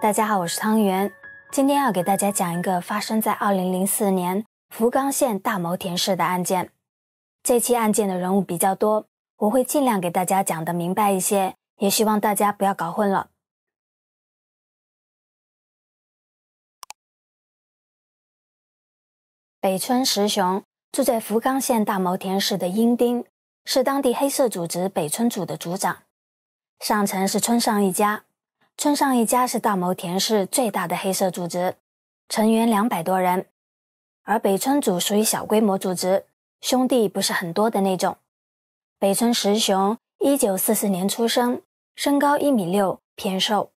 大家好，我是汤圆，今天要给大家讲一个发生在2004年福冈县大牟田市的案件。这期案件的人物比较多，我会尽量给大家讲得明白一些，也希望大家不要搞混了。北村石雄住在福冈县大牟田市的英丁，是当地黑色组织北村组的组长，上层是村上一家。村上一家是大牟田市最大的黑色组织，成员两百多人，而北村组属于小规模组织，兄弟不是很多的那种。北村石雄，一九四四年出生，身高一米六，偏瘦。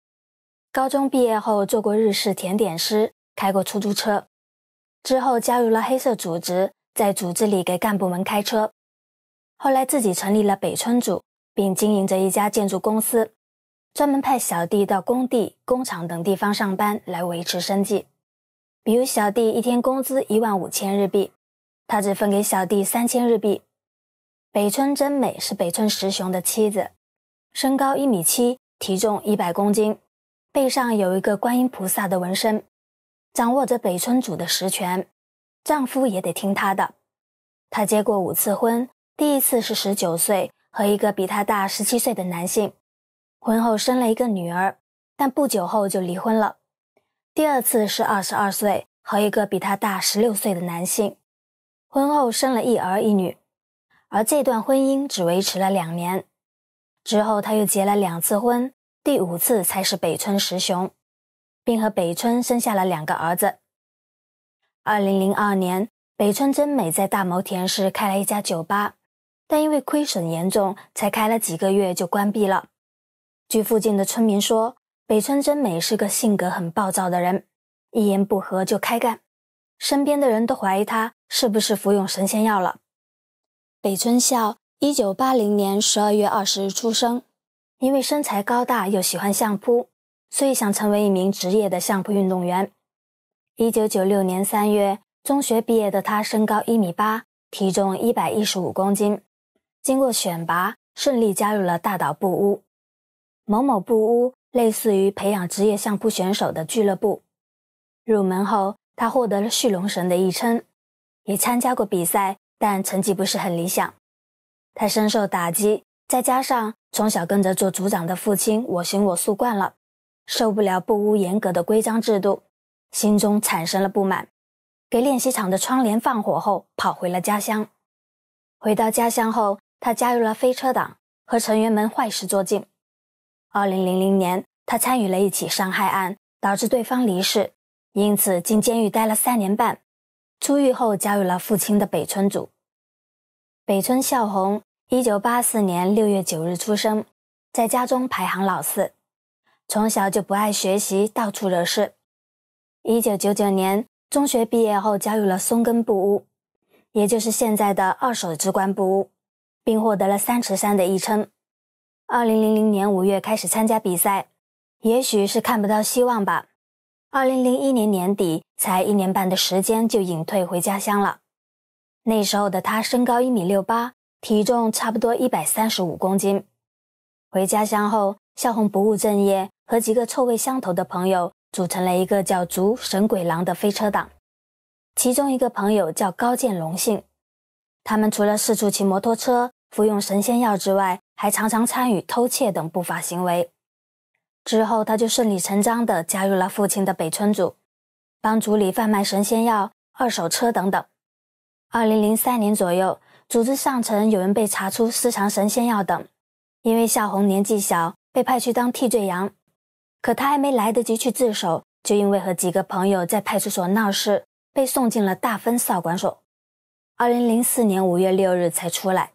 高中毕业后做过日式甜点师，开过出租车，之后加入了黑色组织，在组织里给干部们开车。后来自己成立了北村组，并经营着一家建筑公司。专门派小弟到工地、工厂等地方上班来维持生计，比如小弟一天工资一万五千日币，他只分给小弟三千日币。北村真美是北村石雄的妻子，身高一米七，体重一百公斤，背上有一个观音菩萨的纹身，掌握着北村组的实权，丈夫也得听她的。她结过五次婚，第一次是十九岁和一个比她大十七岁的男性。婚后生了一个女儿，但不久后就离婚了。第二次是二十二岁和一个比他大十六岁的男性，婚后生了一儿一女，而这段婚姻只维持了两年。之后他又结了两次婚，第五次才是北村实雄，并和北村生下了两个儿子。二零零二年，北村真美在大牟田市开了一家酒吧，但因为亏损严重，才开了几个月就关闭了。据附近的村民说，北村真美是个性格很暴躁的人，一言不合就开干。身边的人都怀疑她是不是服用神仙药了。北村孝，一九八零年十二月二十日出生，因为身材高大又喜欢相扑，所以想成为一名职业的相扑运动员。一九九六年三月，中学毕业的他身高一米八，体重一百一十五公斤，经过选拔顺利加入了大岛布屋。某某布屋类似于培养职业相扑选手的俱乐部。入门后，他获得了“旭龙神”的一称，也参加过比赛，但成绩不是很理想。他深受打击，再加上从小跟着做组长的父亲我行我素惯了，受不了布屋严格的规章制度，心中产生了不满，给练习场的窗帘放火后跑回了家乡。回到家乡后，他加入了飞车党，和成员们坏事做尽。二零零零年，他参与了一起伤害案，导致对方离世，因此进监狱待了三年半。出狱后，加入了父亲的北村组。北村孝宏，一九八四年六月九日出生，在家中排行老四，从小就不爱学习，到处惹事。一九九九年中学毕业后，加入了松根布屋，也就是现在的二手之官布屋，并获得了“三尺三”的一称。二零零零年五月开始参加比赛，也许是看不到希望吧。二零零一年年底，才一年半的时间就隐退回家乡了。那时候的他身高一米六八，体重差不多一百三十五公斤。回家乡后，笑红不务正业，和几个臭味相投的朋友组成了一个叫“足神鬼狼”的飞车党。其中一个朋友叫高见龙信，他们除了四处骑摩托车、服用神仙药之外，还常常参与偷窃等不法行为，之后他就顺理成章地加入了父亲的北村组，帮组里贩卖神仙药、二手车等等。二零零三年左右，组织上层有人被查出私藏神仙药等，因为夏红年纪小，被派去当替罪羊。可他还没来得及去自首，就因为和几个朋友在派出所闹事，被送进了大分少管所。二零零四年五月六日才出来。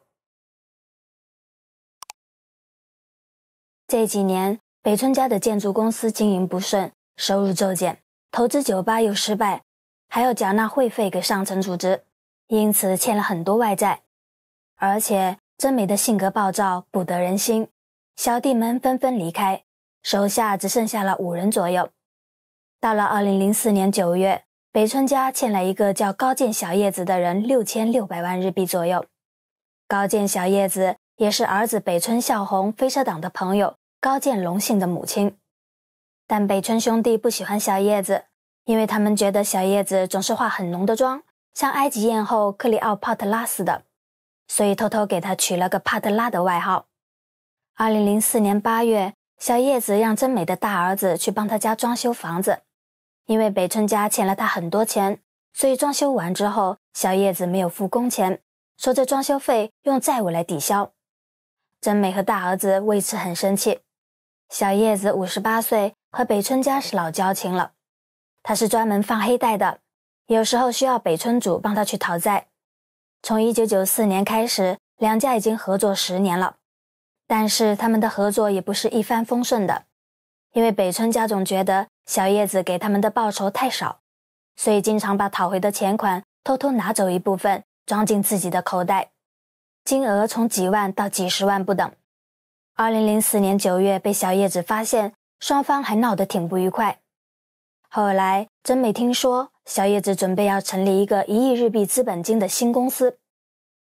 这几年，北村家的建筑公司经营不顺，收入骤减，投资酒吧又失败，还要缴纳会费给上层组织，因此欠了很多外债。而且真美的性格暴躁，不得人心，小弟们纷纷离开，手下只剩下了五人左右。到了二零零四年九月，北村家欠了一个叫高见小叶子的人六千六百万日币左右。高见小叶子也是儿子北村孝宏飞车党的朋友。高见隆幸的母亲，但北村兄弟不喜欢小叶子，因为他们觉得小叶子总是化很浓的妆，像埃及艳后克里奥帕特拉似的，所以偷偷给她取了个帕特拉的外号。二零零四年八月，小叶子让真美的大儿子去帮她家装修房子，因为北村家欠了他很多钱，所以装修完之后，小叶子没有付工钱，说这装修费用债务来抵消。真美和大儿子为此很生气。小叶子五十八岁，和北村家是老交情了。他是专门放黑袋的，有时候需要北村主帮他去讨债。从一九九四年开始，两家已经合作十年了。但是他们的合作也不是一帆风顺的，因为北村家总觉得小叶子给他们的报酬太少，所以经常把讨回的钱款偷偷拿走一部分，装进自己的口袋，金额从几万到几十万不等。二零零四年九月，被小叶子发现，双方还闹得挺不愉快。后来，真美听说小叶子准备要成立一个一亿日币资本金的新公司，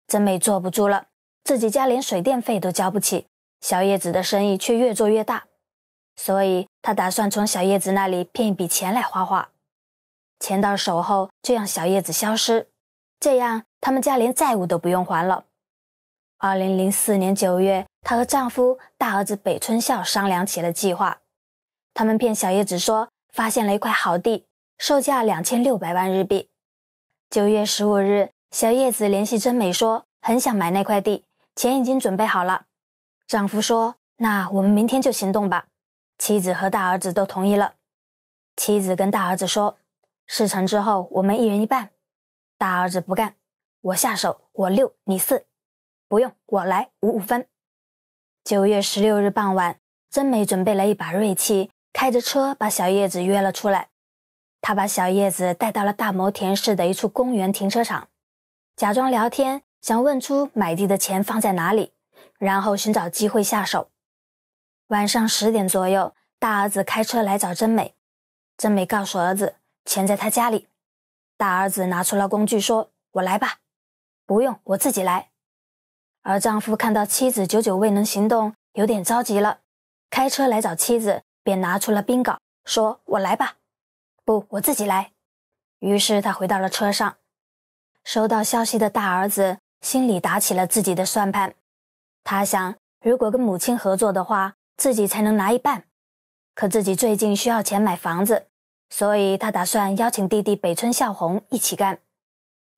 真美坐不住了，自己家连水电费都交不起，小叶子的生意却越做越大，所以她打算从小叶子那里骗一笔钱来花花，钱到手后就让小叶子消失，这样他们家连债务都不用还了。二零零四年九月。她和丈夫大儿子北村孝商量起了计划，他们骗小叶子说发现了一块好地，售价两千六百万日币。九月十五日，小叶子联系真美说很想买那块地，钱已经准备好了。丈夫说：“那我们明天就行动吧。”妻子和大儿子都同意了。妻子跟大儿子说：“事成之后我们一人一半。”大儿子不干：“我下手我六你四，不用我来五五分。”九月十六日傍晚，真美准备了一把锐器，开着车把小叶子约了出来。他把小叶子带到了大牟田市的一处公园停车场，假装聊天，想问出买地的钱放在哪里，然后寻找机会下手。晚上十点左右，大儿子开车来找真美，真美告诉儿子钱在他家里。大儿子拿出了工具，说：“我来吧，不用，我自己来。”而丈夫看到妻子久久未能行动，有点着急了，开车来找妻子，便拿出了冰镐，说：“我来吧。”“不，我自己来。”于是他回到了车上。收到消息的大儿子心里打起了自己的算盘，他想，如果跟母亲合作的话，自己才能拿一半。可自己最近需要钱买房子，所以他打算邀请弟弟北村孝宏一起干。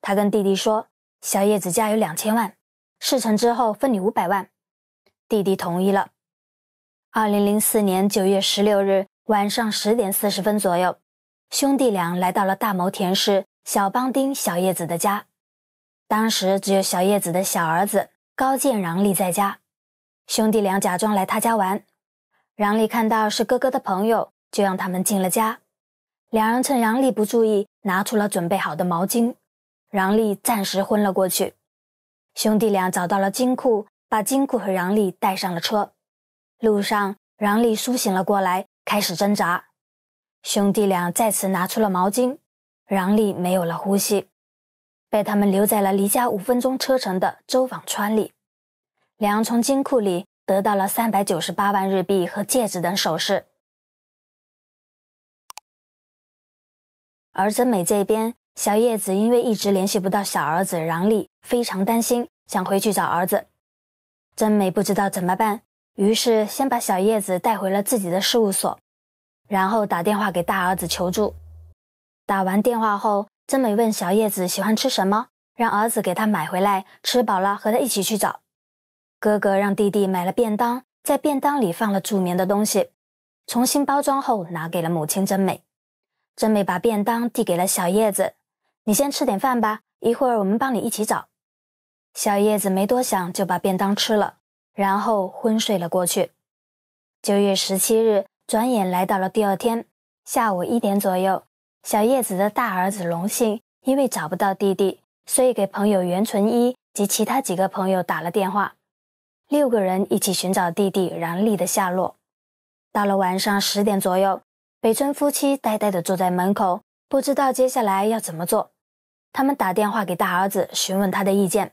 他跟弟弟说：“小叶子家有两千万。”事成之后分你五百万，弟弟同意了。二零零四年九月十六日晚上十点四十分左右，兄弟俩来到了大牟田市小邦丁小叶子的家，当时只有小叶子的小儿子高健壤立在家。兄弟俩假装来他家玩，杨丽看到是哥哥的朋友，就让他们进了家。两人趁杨丽不注意，拿出了准备好的毛巾，杨利暂时昏了过去。兄弟俩找到了金库，把金库和让利带上了车。路上，让利苏醒了过来，开始挣扎。兄弟俩再次拿出了毛巾，让利没有了呼吸，被他们留在了离家五分钟车程的周坊川里。两人从金库里得到了三百九十八万日币和戒指等首饰。而真美这边。小叶子因为一直联系不到小儿子杨丽，非常担心，想回去找儿子。真美不知道怎么办，于是先把小叶子带回了自己的事务所，然后打电话给大儿子求助。打完电话后，真美问小叶子喜欢吃什么，让儿子给他买回来。吃饱了和他一起去找。哥哥让弟弟买了便当，在便当里放了助眠的东西，重新包装后拿给了母亲真美。真美把便当递给了小叶子。你先吃点饭吧，一会儿我们帮你一起找。小叶子没多想，就把便当吃了，然后昏睡了过去。九月十七日，转眼来到了第二天下午一点左右，小叶子的大儿子荣信因为找不到弟弟，所以给朋友袁纯一及其他几个朋友打了电话，六个人一起寻找弟弟然立的下落。到了晚上十点左右，北村夫妻呆呆地坐在门口，不知道接下来要怎么做。他们打电话给大儿子询问他的意见。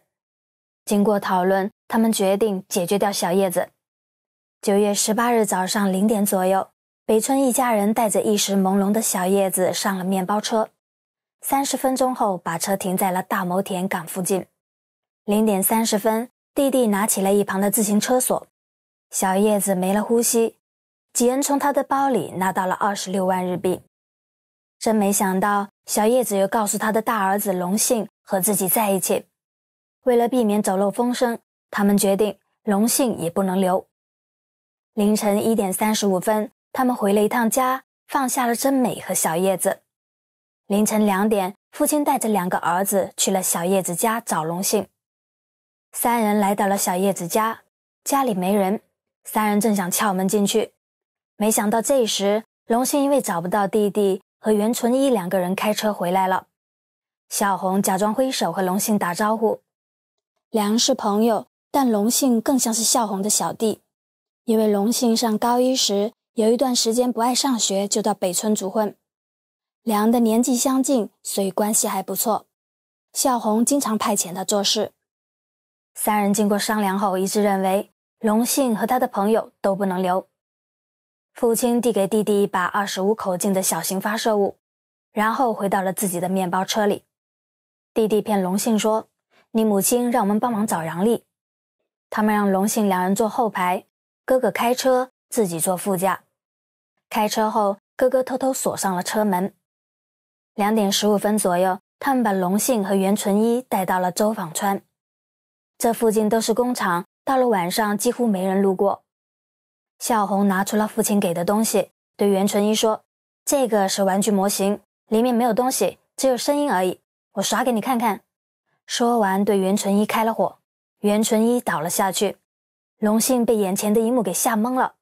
经过讨论，他们决定解决掉小叶子。九月十八日早上零点左右，北村一家人带着意识朦胧的小叶子上了面包车。三十分钟后，把车停在了大牟田港附近。零点三十分，弟弟拿起了一旁的自行车锁，小叶子没了呼吸。几人从他的包里拿到了二十六万日币。真没想到，小叶子又告诉他的大儿子龙信和自己在一起。为了避免走漏风声，他们决定龙信也不能留。凌晨一点三十五分，他们回了一趟家，放下了真美和小叶子。凌晨两点，父亲带着两个儿子去了小叶子家找龙信。三人来到了小叶子家，家里没人，三人正想撬门进去，没想到这时龙信因为找不到弟弟。和袁纯一两个人开车回来了，小红假装挥手和龙信打招呼。两人是朋友，但龙信更像是小红的小弟，因为龙信上高一时有一段时间不爱上学，就到北村组混。两人的年纪相近，所以关系还不错。小红经常派遣他做事。三人经过商量后一致认为，龙信和他的朋友都不能留。父亲递给弟弟一把二十五口径的小型发射物，然后回到了自己的面包车里。弟弟骗龙信说：“你母亲让我们帮忙找杨丽，他们让龙信两人坐后排，哥哥开车，自己坐副驾。”开车后，哥哥偷偷锁上了车门。两点十五分左右，他们把龙信和袁纯一带到了周坊川。这附近都是工厂，到了晚上几乎没人路过。小红拿出了父亲给的东西，对袁纯一说：“这个是玩具模型，里面没有东西，只有声音而已。我耍给你看看。”说完，对袁纯一开了火。袁纯一倒了下去。龙信被眼前的一幕给吓懵了。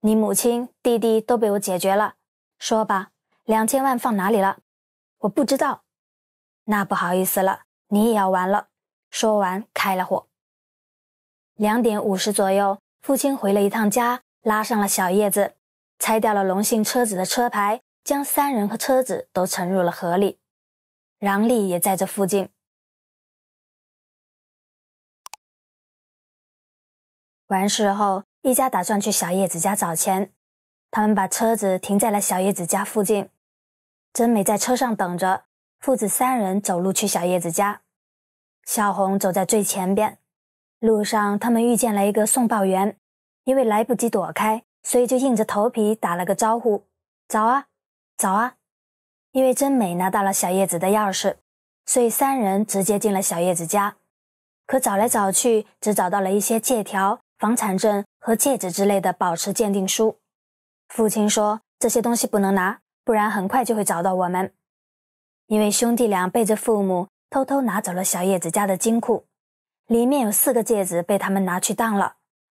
你母亲、弟弟都被我解决了。说吧，两千万放哪里了？我不知道。那不好意思了，你也要完了。说完，开了火。两点五十左右。父亲回了一趟家，拉上了小叶子，拆掉了龙信车子的车牌，将三人和车子都沉入了河里。让丽也在这附近。完事后，一家打算去小叶子家找钱。他们把车子停在了小叶子家附近。真美在车上等着，父子三人走路去小叶子家。小红走在最前边。路上，他们遇见了一个送报员，因为来不及躲开，所以就硬着头皮打了个招呼：“早啊，早啊。”因为真美拿到了小叶子的钥匙，所以三人直接进了小叶子家。可找来找去，只找到了一些借条、房产证和戒指之类的宝石鉴定书。父亲说：“这些东西不能拿，不然很快就会找到我们。”因为兄弟俩背着父母，偷偷拿走了小叶子家的金库。里面有四个戒指被他们拿去当了，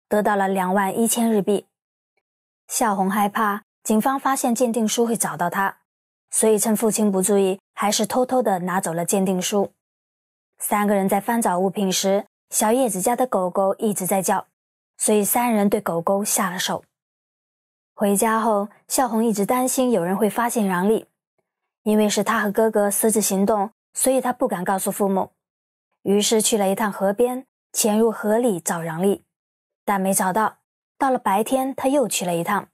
得到了两万一千日币。孝红害怕警方发现鉴定书会找到他，所以趁父亲不注意，还是偷偷的拿走了鉴定书。三个人在翻找物品时，小叶子家的狗狗一直在叫，所以三人对狗狗下了手。回家后，孝红一直担心有人会发现杨丽，因为是他和哥哥私自行动，所以他不敢告诉父母。于是去了一趟河边，潜入河里找让丽，但没找到。到了白天，他又去了一趟，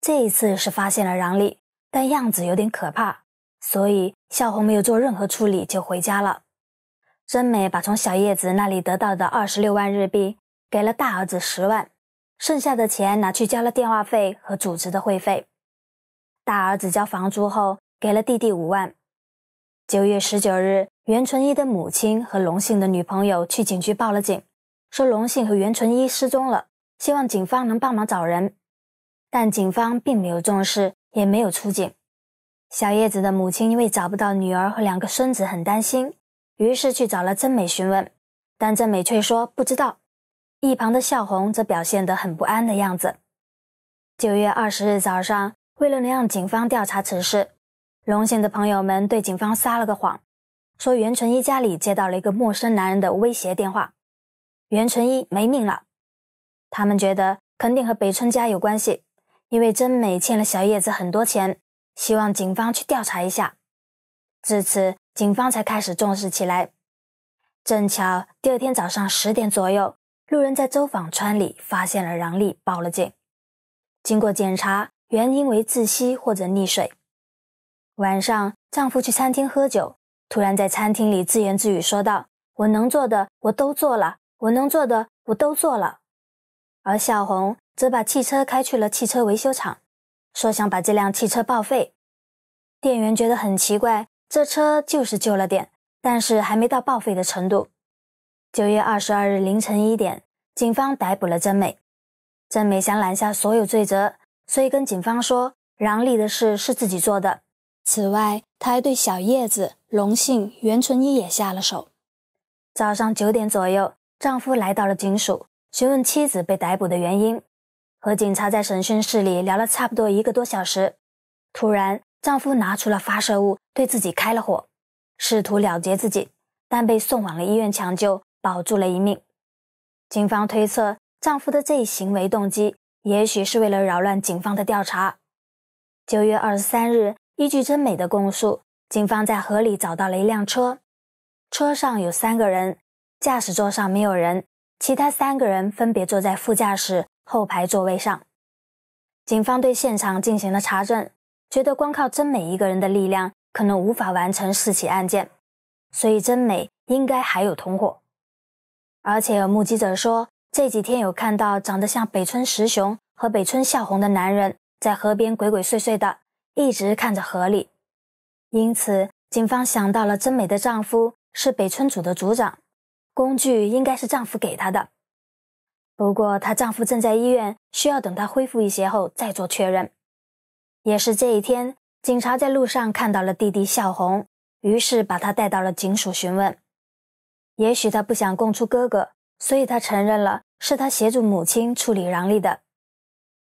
这一次是发现了让丽，但样子有点可怕，所以笑红没有做任何处理就回家了。真美把从小叶子那里得到的二十六万日币给了大儿子十万，剩下的钱拿去交了电话费和组织的会费。大儿子交房租后，给了弟弟五万。九月十九日。袁纯一的母亲和龙信的女朋友去警局报了警，说龙信和袁纯一失踪了，希望警方能帮忙找人。但警方并没有重视，也没有出警。小叶子的母亲因为找不到女儿和两个孙子，很担心，于是去找了真美询问，但真美却说不知道。一旁的笑红则表现得很不安的样子。九月二十日早上，为了能让警方调查此事，龙信的朋友们对警方撒了个谎。说袁纯一家里接到了一个陌生男人的威胁电话，袁纯一没命了。他们觉得肯定和北村家有关系，因为真美欠了小叶子很多钱，希望警方去调查一下。至此，警方才开始重视起来。正巧第二天早上十点左右，路人在周访川里发现了让丽，报了警。经过检查，原因为窒息或者溺水。晚上，丈夫去餐厅喝酒。突然在餐厅里自言自语说道：“我能做的我都做了，我能做的我都做了。”而小红则把汽车开去了汽车维修厂，说想把这辆汽车报废。店员觉得很奇怪，这车就是旧了点，但是还没到报废的程度。九月二十二日凌晨一点，警方逮捕了真美。真美想揽下所有罪责，所以跟警方说，让利的事是自己做的。此外，他还对小叶子、龙信、袁纯一也下了手。早上九点左右，丈夫来到了警署，询问妻子被逮捕的原因，和警察在审讯室里聊了差不多一个多小时。突然，丈夫拿出了发射物，对自己开了火，试图了结自己，但被送往了医院抢救，保住了一命。警方推测，丈夫的这一行为动机，也许是为了扰乱警方的调查。九月二十三日。依据真美的供述，警方在河里找到了一辆车，车上有三个人，驾驶座上没有人，其他三个人分别坐在副驾驶、后排座位上。警方对现场进行了查证，觉得光靠真美一个人的力量可能无法完成四起案件，所以真美应该还有同伙。而且有目击者说，这几天有看到长得像北村石雄和北村孝宏的男人在河边鬼鬼祟祟的。一直看着河里，因此警方想到了真美的丈夫是北村组的组长，工具应该是丈夫给她的。不过她丈夫正在医院，需要等她恢复一些后再做确认。也是这一天，警察在路上看到了弟弟孝宏，于是把他带到了警署询问。也许他不想供出哥哥，所以他承认了是他协助母亲处理让利的。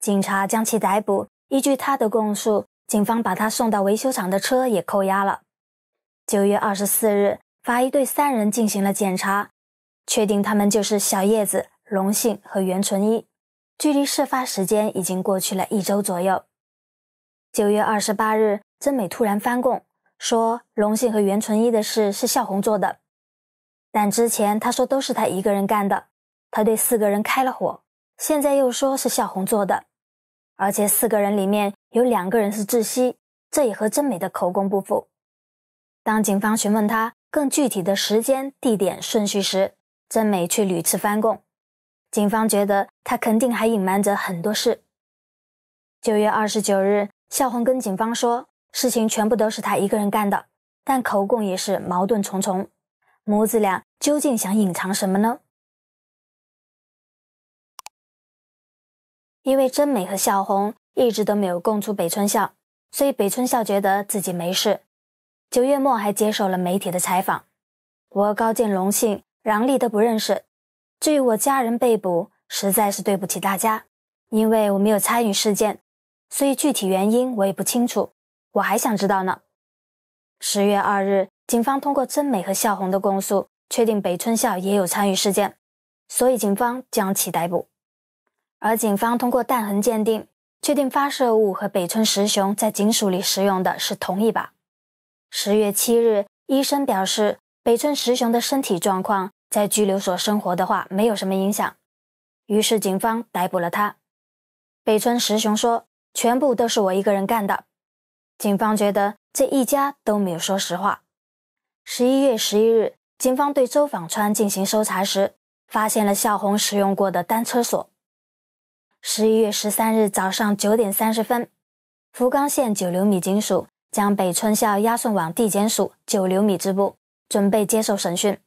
警察将其逮捕，依据他的供述。警方把他送到维修厂的车也扣押了。九月二十四日，法医对三人进行了检查，确定他们就是小叶子、龙信和袁纯一。距离事发时间已经过去了一周左右。九月二十八日，真美突然翻供，说龙信和袁纯一的事是孝红做的，但之前他说都是他一个人干的，他对四个人开了火，现在又说是孝红做的。而且四个人里面有两个人是窒息，这也和真美的口供不符。当警方询问她更具体的时间、地点、顺序时，真美却屡次翻供。警方觉得他肯定还隐瞒着很多事。九月二十九日，孝红跟警方说事情全部都是他一个人干的，但口供也是矛盾重重。母子俩究竟想隐藏什么呢？因为真美和小红一直都没有供出北村孝，所以北村孝觉得自己没事。九月末还接受了媒体的采访：“我高见荣幸，让利都不认识。至于我家人被捕，实在是对不起大家，因为我没有参与事件，所以具体原因我也不清楚。我还想知道呢。”十月二日，警方通过真美和孝红的供述，确定北村孝也有参与事件，所以警方将其逮捕。而警方通过弹痕鉴定，确定发射物和北村石雄在警署里使用的是同一把。十月七日，医生表示北村石雄的身体状况，在拘留所生活的话没有什么影响。于是警方逮捕了他。北村石雄说：“全部都是我一个人干的。”警方觉得这一家都没有说实话。十一月十一日，警方对周访川进行搜查时，发现了孝红使用过的单车锁。十一月十三日早上九点三十分，福冈县九流米警署将北村孝押送往地检署九流米支部，准备接受审讯。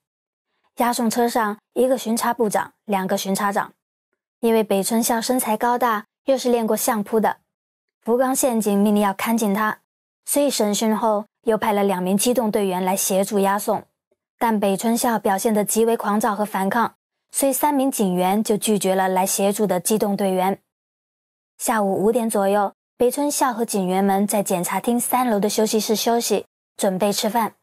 押送车上一个巡查部长，两个巡查长。因为北村孝身材高大，又是练过相扑的，福冈县警命令要看紧他，所以审讯后又派了两名机动队员来协助押送。但北村孝表现得极为狂躁和反抗。所以，三名警员就拒绝了来协助的机动队员。下午五点左右，北村孝和警员们在检察厅三楼的休息室休息，准备吃饭。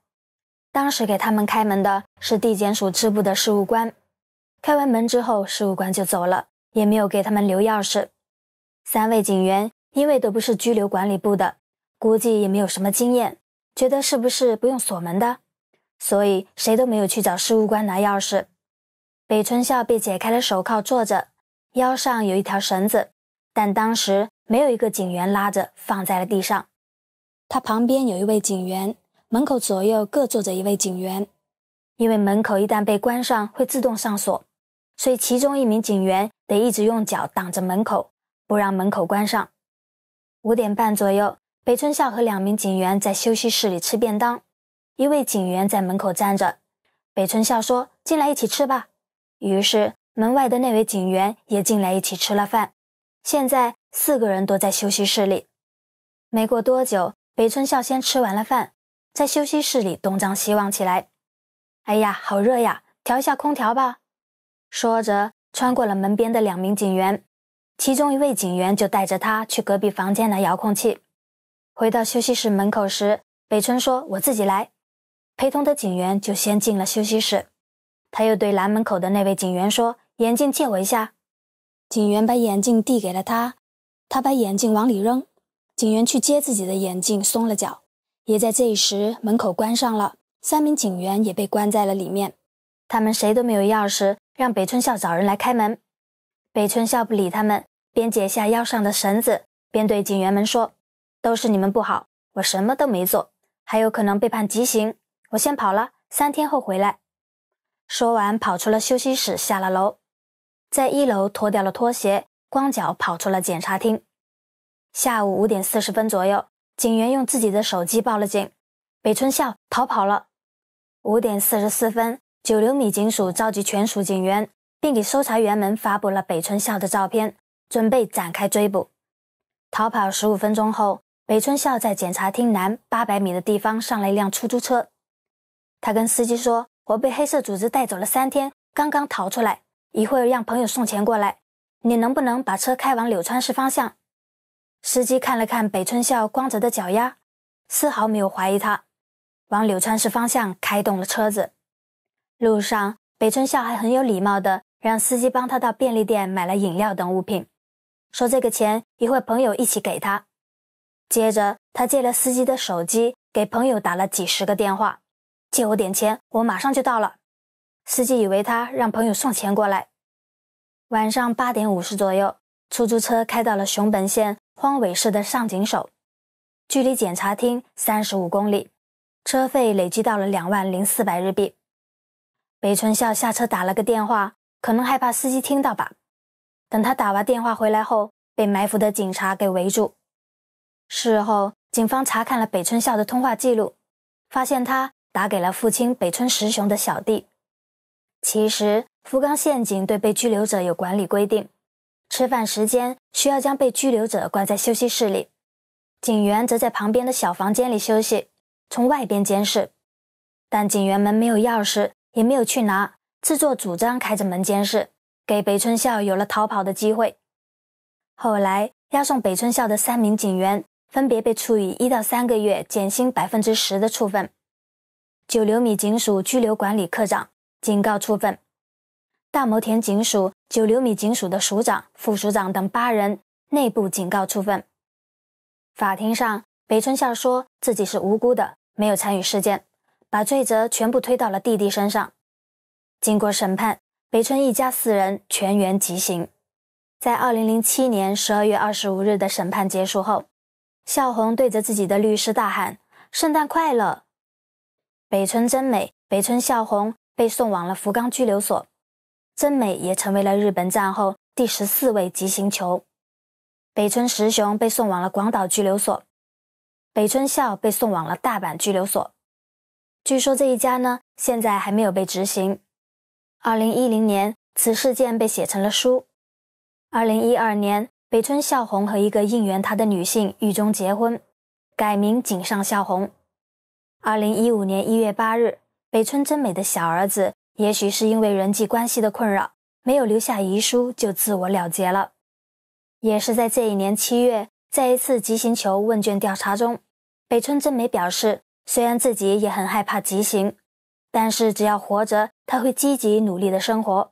当时给他们开门的是地检署支部的事务官。开完门之后，事务官就走了，也没有给他们留钥匙。三位警员因为都不是拘留管理部的，估计也没有什么经验，觉得是不是不用锁门的，所以谁都没有去找事务官拿钥匙。北村孝被解开了手铐，坐着，腰上有一条绳子，但当时没有一个警员拉着，放在了地上。他旁边有一位警员，门口左右各坐着一位警员。因为门口一旦被关上，会自动上锁，所以其中一名警员得一直用脚挡着门口，不让门口关上。五点半左右，北村孝和两名警员在休息室里吃便当，一位警员在门口站着。北村孝说：“进来一起吃吧。”于是，门外的那位警员也进来一起吃了饭。现在四个人都在休息室里。没过多久，北村孝先吃完了饭，在休息室里东张西望起来。“哎呀，好热呀，调一下空调吧。”说着，穿过了门边的两名警员，其中一位警员就带着他去隔壁房间拿遥控器。回到休息室门口时，北村说：“我自己来。”陪同的警员就先进了休息室。他又对南门口的那位警员说：“眼镜借我一下。”警员把眼镜递给了他，他把眼镜往里扔，警员去接自己的眼镜，松了脚。也在这时，门口关上了，三名警员也被关在了里面。他们谁都没有钥匙，让北村孝找人来开门。北村孝不理他们，边解下腰上的绳子，边对警员们说：“都是你们不好，我什么都没做，还有可能被判极刑。我先跑了，三天后回来。”说完，跑出了休息室，下了楼，在一楼脱掉了拖鞋，光脚跑出了检查厅。下午五点四十分左右，警员用自己的手机报了警：“北春孝逃跑了。”五点四十四分，九流米警署召集全署警员，并给搜查员们发布了北春孝的照片，准备展开追捕。逃跑十五分钟后，北春孝在检查厅南八百米的地方上了一辆出租车。他跟司机说。我被黑色组织带走了三天，刚刚逃出来。一会儿让朋友送钱过来，你能不能把车开往柳川市方向？司机看了看北村孝光着的脚丫，丝毫没有怀疑他，往柳川市方向开动了车子。路上，北村孝还很有礼貌的让司机帮他到便利店买了饮料等物品，说这个钱一会朋友一起给他。接着，他借了司机的手机，给朋友打了几十个电话。借我点钱，我马上就到了。司机以为他让朋友送钱过来。晚上八点五十左右，出租车开到了熊本县荒尾市的上井手，距离检察厅三十五公里，车费累计到了两万零四百日币。北村孝下车打了个电话，可能害怕司机听到吧。等他打完电话回来后，被埋伏的警察给围住。事后，警方查看了北村孝的通话记录，发现他。打给了父亲北村石雄的小弟。其实福冈县警对被拘留者有管理规定，吃饭时间需要将被拘留者关在休息室里，警员则在旁边的小房间里休息，从外边监视。但警员们没有钥匙，也没有去拿，自作主张开着门监视，给北村孝有了逃跑的机会。后来押送北村孝的三名警员分别被处以一到三个月、减薪百分之十的处分。九流米警署拘留管理科长警告处分，大牟田警署九流米警署的署长、副署长等八人内部警告处分。法庭上，北村孝说自己是无辜的，没有参与事件，把罪责全部推到了弟弟身上。经过审判，北村一家四人全员极刑。在二零零七年十二月二十五日的审判结束后，孝红对着自己的律师大喊：“圣诞快乐！”北村真美、北村孝宏被送往了福冈拘留所，真美也成为了日本战后第十四位极刑囚。北村实雄被送往了广岛拘留所，北村孝被送往了大阪拘留所。据说这一家呢，现在还没有被执行。二零一零年，此事件被写成了书。二零一二年，北村孝宏和一个应援他的女性狱中结婚，改名井上孝宏。二零一五年一月八日，北村真美的小儿子，也许是因为人际关系的困扰，没有留下遗书就自我了结了。也是在这一年七月，在一次急行求问卷调查中，北村真美表示，虽然自己也很害怕极刑，但是只要活着，他会积极努力的生活。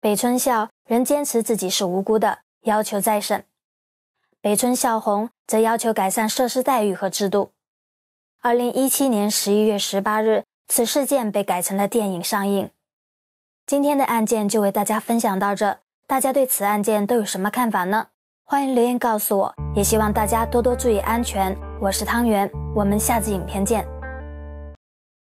北村孝仍坚持自己是无辜的，要求再审。北村孝宏则要求改善设施待遇和制度。二零一七年十一月十八日，此事件被改成了电影上映。今天的案件就为大家分享到这，大家对此案件都有什么看法呢？欢迎留言告诉我，也希望大家多多注意安全。我是汤圆，我们下次影片见。